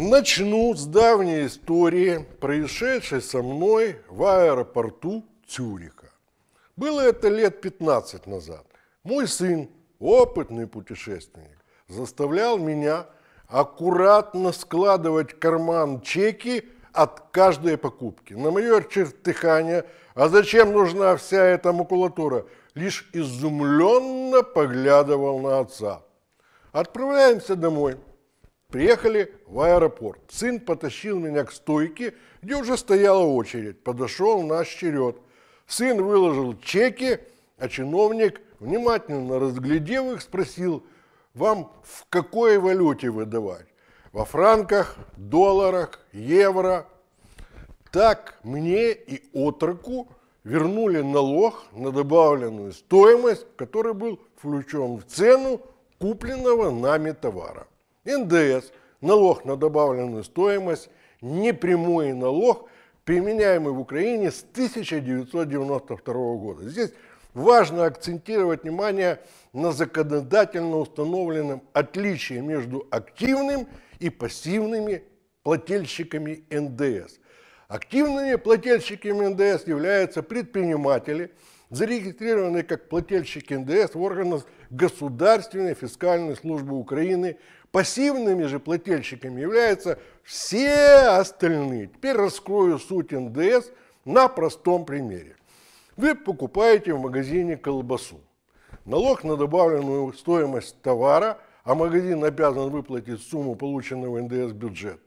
Начну с давней истории, происшедшей со мной в аэропорту Цюриха. Было это лет 15 назад. Мой сын, опытный путешественник, заставлял меня аккуратно складывать в карман чеки от каждой покупки. На мое чертыхание, а зачем нужна вся эта макулатура, лишь изумленно поглядывал на отца. Отправляемся домой – Приехали в аэропорт. Сын потащил меня к стойке, где уже стояла очередь. Подошел наш черед. Сын выложил чеки, а чиновник, внимательно разглядев их, спросил, вам в какой валюте выдавать? Во франках, долларах, евро. Так мне и отроку вернули налог на добавленную стоимость, который был включен в цену купленного нами товара. НДС, налог на добавленную стоимость, непрямой налог, применяемый в Украине с 1992 года. Здесь важно акцентировать внимание на законодательно установленном отличии между активным и пассивными плательщиками НДС. Активными плательщиками НДС являются предприниматели, зарегистрированные как плательщики НДС в органах Государственной фискальной службы Украины. Пассивными же плательщиками являются все остальные. Теперь раскрою суть НДС на простом примере. Вы покупаете в магазине колбасу. Налог на добавленную стоимость товара, а магазин обязан выплатить сумму полученного НДС бюджет.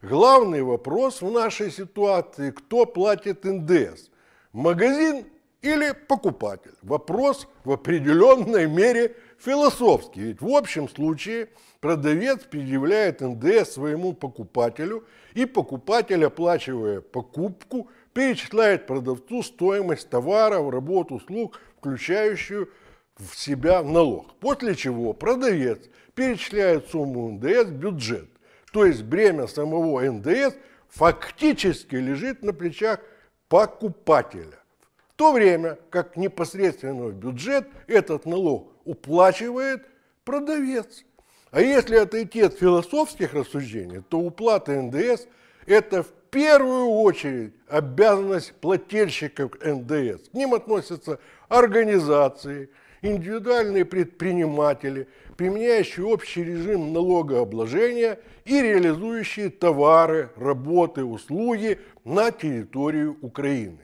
Главный вопрос в нашей ситуации, кто платит НДС? Магазин или покупатель. Вопрос в определенной мере философский, ведь в общем случае продавец предъявляет НДС своему покупателю, и покупатель, оплачивая покупку, перечисляет продавцу стоимость товара, работ, услуг, включающую в себя налог. После чего продавец перечисляет сумму НДС в бюджет. То есть бремя самого НДС фактически лежит на плечах покупателя то время как непосредственно в бюджет этот налог уплачивает продавец. А если отойти от философских рассуждений, то уплата НДС – это в первую очередь обязанность плательщиков НДС. К ним относятся организации, индивидуальные предприниматели, применяющие общий режим налогообложения и реализующие товары, работы, услуги на территорию Украины.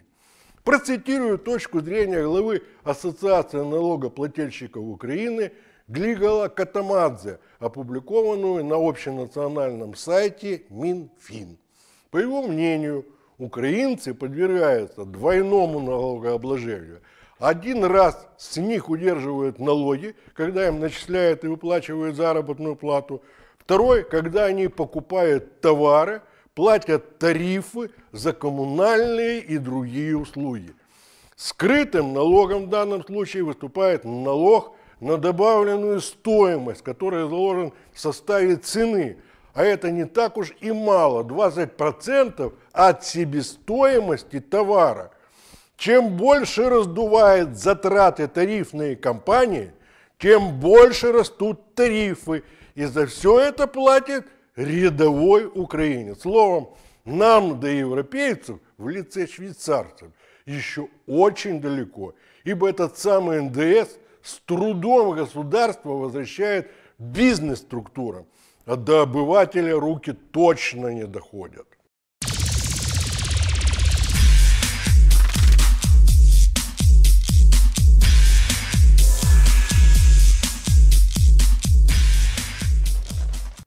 Процитирую точку зрения главы Ассоциации налогоплательщиков Украины Глигала Катамадзе, опубликованную на общенациональном сайте Минфин. По его мнению, украинцы подвергаются двойному налогообложению. Один раз с них удерживают налоги, когда им начисляют и выплачивают заработную плату. Второй, когда они покупают товары – платят тарифы за коммунальные и другие услуги. Скрытым налогом в данном случае выступает налог на добавленную стоимость, который заложен в составе цены. А это не так уж и мало, 20% от себестоимости товара. Чем больше раздувает затраты тарифные компании, тем больше растут тарифы. И за все это платит – рядовой украинец. Словом, нам до европейцев в лице швейцарцев еще очень далеко, ибо этот самый НДС с трудом государство возвращает бизнес-структурам, а до обывателя руки точно не доходят.